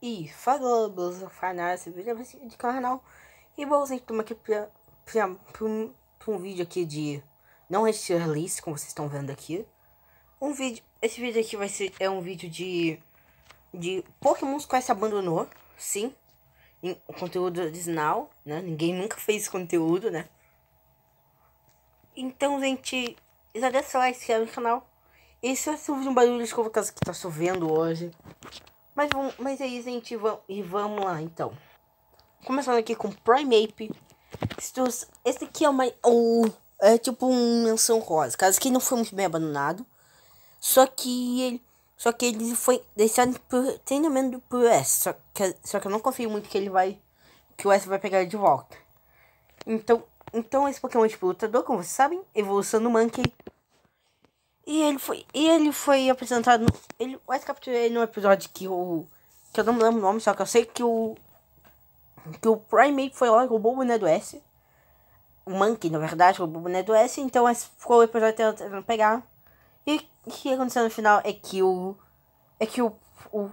E falou, meus fanáticos, beleza? De canal. E vamos então aqui para pra, um, para um, vídeo aqui de não é register list, como vocês estão vendo aqui. Um vídeo, esse vídeo aqui vai ser, é um vídeo de, de Pokémon que se abandonou, sim. O conteúdo original, né? Ninguém nunca fez esse conteúdo, né? Então, gente, já deixa o like, se inscreve no canal. E se você tá ouvir um barulho de escova, caso que tá chovendo hoje... Mas, vamos, mas aí gente gente. E vamos lá, então. Começando aqui com Primeape. Esse aqui é uma. Um, é tipo um menção rosa. Caso que não foi muito bem abandonado. Só que ele. Só que ele foi deixado por treinamento do PS Só que, só que eu não confio muito que ele vai. Que o S vai pegar ele de volta. Então. Então esse Pokémon é tipo lutador, como vocês sabem. Evolução do Monkey. E ele foi, e ele foi apresentado. No, ele, o S capturou ele é num episódio que o. Que eu não lembro o nome, só que eu sei que o. Que o Primate foi lá e roubou o boné do S. O Monkey, na verdade, roubou o boné do S. Então o ficou o episódio tentando pegar. E o que aconteceu no final é que o. É que o. o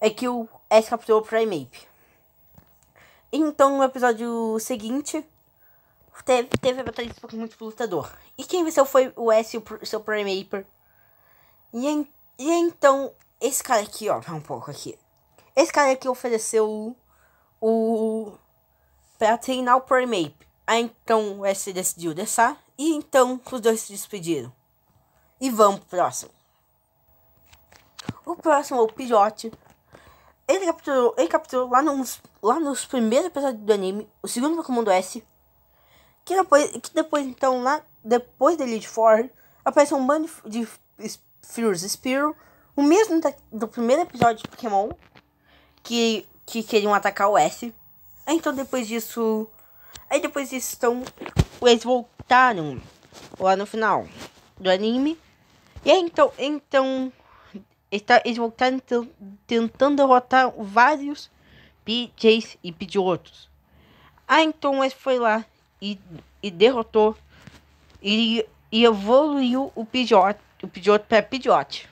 é que o S capturou o Primeape. Então no episódio seguinte teve, teve a batalha de Pokémon tipo lutador. E quem venceu foi o S, o seu Primeaper. E, en, e então, esse cara aqui, ó, um pouco aqui. Esse cara aqui ofereceu o. o pra treinar o Primeape. Aí então o S decidiu deixar. E então os dois se despediram. E vamos pro próximo. O próximo é o Pidgeot. Ele capturou, ele capturou lá nos, lá nos primeiros episódios do anime, o segundo Pokémon do S, que depois, que depois então, lá, depois da Elite Four, aparece um bando de, de Furious Spear, o mesmo da, do primeiro episódio de Pokémon, que, que queriam atacar o S. então depois disso. Aí depois disso, então, eles voltaram lá no final do anime. E aí, então, então eles voltaram tentando derrotar vários PJs e Pidgeotos. Ah, então eles foi lá e, e derrotou e, e evoluiu o Pidgeot, o Pidgeot para Pidgeot.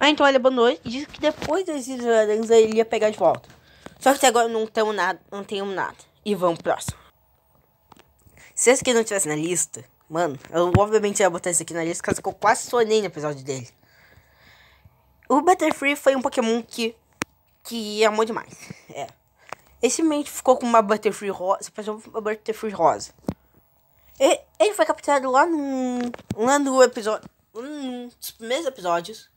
Aí ah, então ele abandonou e disse que depois das Ilhas ele ia pegar de volta. Só que até agora não temos nada, não temos nada. E vamos pro próximo. Se esse aqui não tivesse na lista, mano, eu obviamente ia botar esse aqui na lista, caso eu quase sonhei no episódio dele. O Butterfree foi um Pokémon que, que amou demais. É. Esse mente ficou com uma Butterfree rosa. passou uma Butterfree rosa. E, ele foi capturado lá no. Lá no episódio. Um dos primeiros episódios.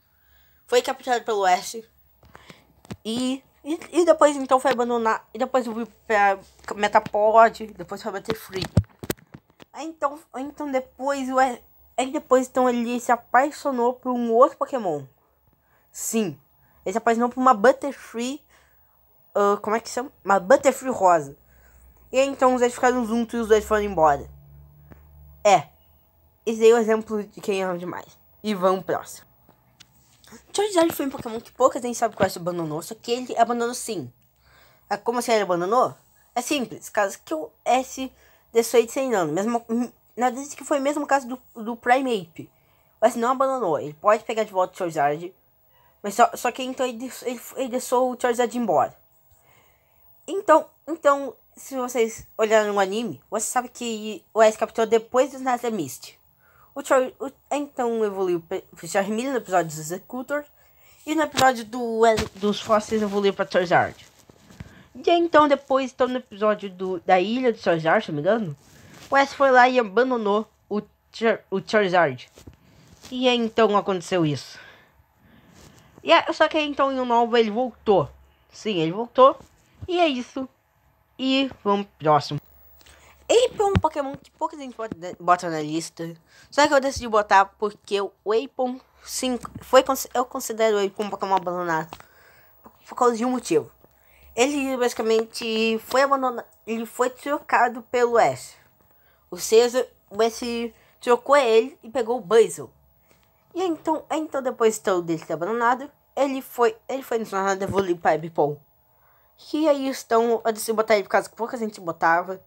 Foi capturado pelo S. E, e, e, depois então foi abandonar. E depois o pra Metapod. Depois foi Butterfree. Aí então, então depois o é Aí depois então ele se apaixonou por um outro Pokémon. Sim. Ele se apaixonou por uma Butterfree Uh, como é que chama? Uma Butterfree rosa. E aí, então os dois ficaram juntos e os dois foram embora. É. Esse aí é o exemplo de quem ama demais. E vamos próximo. Charizard foi um Pokémon que pouca gente sabe qual é abandonou, só que ele abandonou sim. É como assim ele abandonou? É simples, caso que o S deixou de sem dano. Mesmo, hum, na verdade que foi o mesmo caso do, do Primeape. O S não abandonou, ele pode pegar de volta o Charizard. Mas só, só que então ele, ele, ele deixou o Charizard embora. Então, então, se vocês olharam o anime, você sabe que o Ash capturou depois dos Nazemist. O Charlie então evoluiu para Charmeleon no episódio dos Executors e no episódio do, dos Fósseis evoluiu para Charizard. E então depois, então no episódio do, da Ilha do Charizard, se não me engano, o Ash foi lá e abandonou o, Char, o Charizard. E então aconteceu isso. E, só que então em um novo ele voltou. Sim, ele voltou e é isso. E vamos pro próximo. Apon é um Pokémon que pouca gente bota na lista. Só que eu decidi botar porque o Apon 5 foi eu considero ele como um Pokémon abandonado por causa de um motivo. Ele basicamente foi abandonado, ele foi trocado pelo S. Ou seja, o S trocou ele e pegou o Buzzle. E então, então depois de todo ele ter abandonado, ele foi, ele foi adicionado a evoluir para Bipon que aí estão a de se botar aí por causa que pouca gente botava.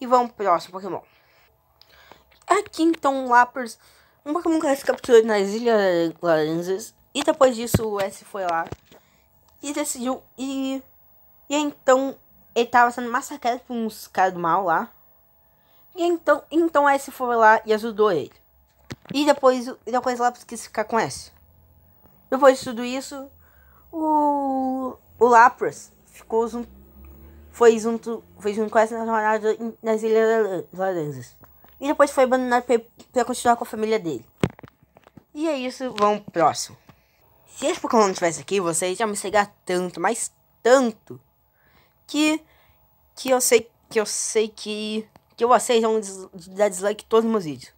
E vamos pro próximo Pokémon. Aqui então Lapras, um Pokémon que se capturou nas Ilhas Laranjas. E depois disso o S foi lá e decidiu e E então ele tava sendo massacrado por uns caras do mal lá. E então, então o S foi lá e ajudou ele. E depois, e depois o Lapras quis ficar com S. Depois de tudo isso, o, o Lapras ficou junto, foi, junto, foi junto com essa jornadas nas Ilhas Laranjas. E depois foi abandonado para continuar com a família dele. E é isso, vamos pro próximo. Se esse Pokémon não estivesse aqui, vocês já me cegar tanto, mas tanto, que, que eu sei que eu sei que, que vocês vão dar dislike todos os meus vídeos.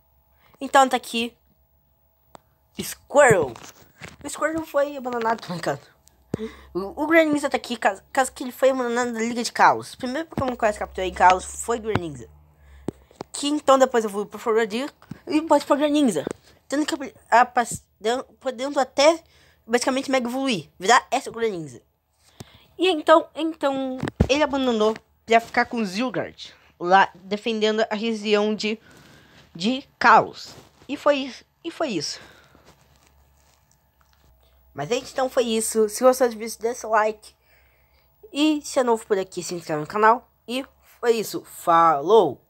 Então tá aqui Squirrel. O Squirrel foi abandonado, tô brincando. O, Greninja está tá aqui, caso, caso que ele foi mandado da Liga de Caos. primeiro Pokémon que eu capturei em Caos foi Greninja. Que então depois eu fui pro Floridir e bote pra Greninja, Tendo que a, a, ah, podendo até basicamente mega evoluir, virar essa Greninja. E então, então, ele abandonou pra ficar com Zilgard, lá defendendo a região de, de Caos. E foi, e foi isso. Mas é então foi isso. Se gostou do vídeo, deixa o like. E se é novo por aqui, se inscreve no canal. E foi isso. Falou!